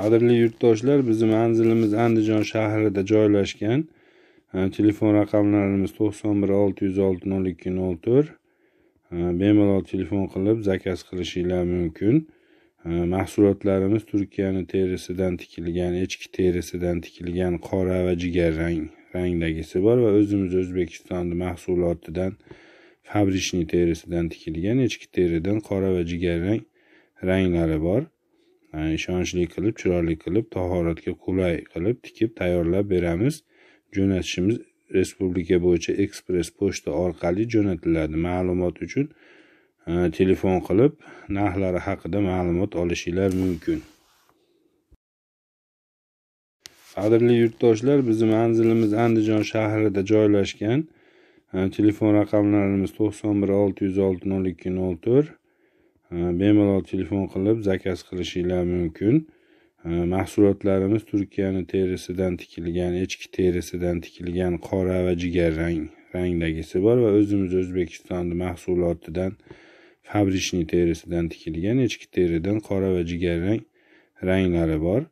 qadrli yurtdoshlar bizni manzilimiz andijon shahrida joylashgan telefon raqamlarimiz to'qson bir olti yuz olti nol ikki nol to'rt bemalol telefon qilib zakaz qilishinglar mumkin mahsulotlarimiz turkiyani terisidan tikilgan echki terisidan tikilgan qora va jigarrang rangdagisi bor va o'zimiz o'zbekistonni mahsulotidan fabrichniy terisidan tikilgan echki teridan qora va jigarrang ranglari bor ishonchli qilib chiroyli qilib tahoratga qulay qilib tikib tayyorlab beramiz jo'natishimiz respublika bo'yicha ekspress pochta orqali jo'natiladi ma'lumot uchun telefon qilib narxlari haqida ma'lumot olishinglar mumkin qadrli yurtdoshlar bizni manzilimiz andijon shahrida joylashgan telefon raqamlarimiz to'qson bir olti yuz olti nol ikki nol to'rt bemalol telefon qilib zakaz qilishinglar mumkin mahsulotlarimiz turkiyani terisidan tikilgan echki terisidan tikilgan qora va jigarrang rangdagisi bor va o'zimiz o'zbekistonni mahsulotidan fabrichniy terisidan tikilgan echki teridan qora va jigarrang ranglari bor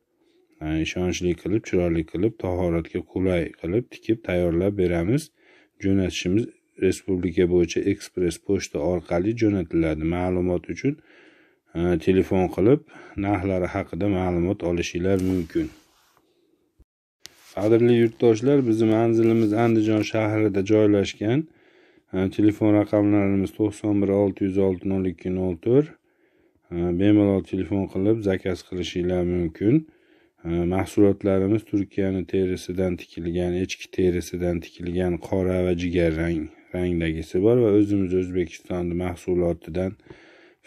ishonchli qilib chiroyli qilib tahoratga qulay qilib tikib tayyorlab beramiz jo'natishimiz respublika bo'yicha ekspress pochta orqali jo'natiladi ma'lumot uchun e, telefon qilib narxlari haqida ma'lumot olishinglar mumkin qadrli yurtdoshlar bizni manzilimiz andijon shahrida joylashgan e, telefon raqamlarimiz to'qson bir olti yuz olti nol ikki nol to'rt e, bemalol telefon qilib zakaz qilishinglar mumkin mahsulotlarimiz turkiyani terisidan tikilgan echki terisidan tikilgan qora va jigarrang rangdagisi bor va o'zimiz o'zbekistonni mahsulotidan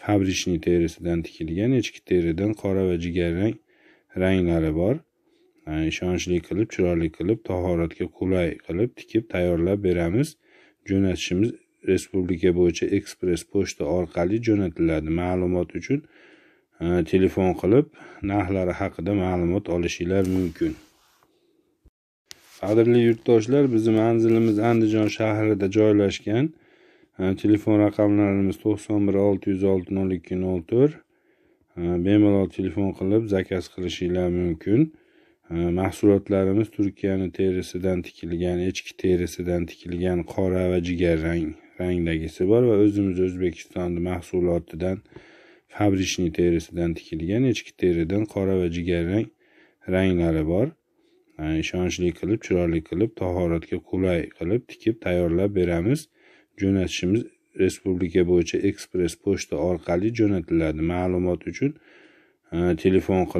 fabrichniy terisidan tikilgan echki teridan qora va jigarrang ranglari bor ishonchli qilib chiroyli qilib tahoratga qulay qilib tikib tayyorlab beramiz jo'natishimiz respublika bo'yicha ekspress pochta orqali jo'natiladi ma'lumot uchun telefon qilib narxlari haqida ma'lumot olishinglar mumkin qadrli yurtdoshlar bizni manzilimiz andijon shahrida joylashgan э, telefon raqamlarimiz to'qson bir olti yuz olti nol ikki nol to'rt э, bemalol telefon qilib zakaz qilishinglar mumkin э, mahsulotlarimiz turkiyani terisidan tikilgan echki terisidan tikilgan qora va jigarrang rangdagisi bor va o'zimiz o'zbekistonni mahsulotidan fabrichniy terisidan tikilgan echki teridan qora va jigarrang ranglari bor ishonchli qilib chiroyli qilib tahoratga qulay qilib tikib tayyorlab beramiz jo'natishimiz respublika bo'yicha ekspress pochta orqali jo'natiladi ma'lumot uchun telefon qilib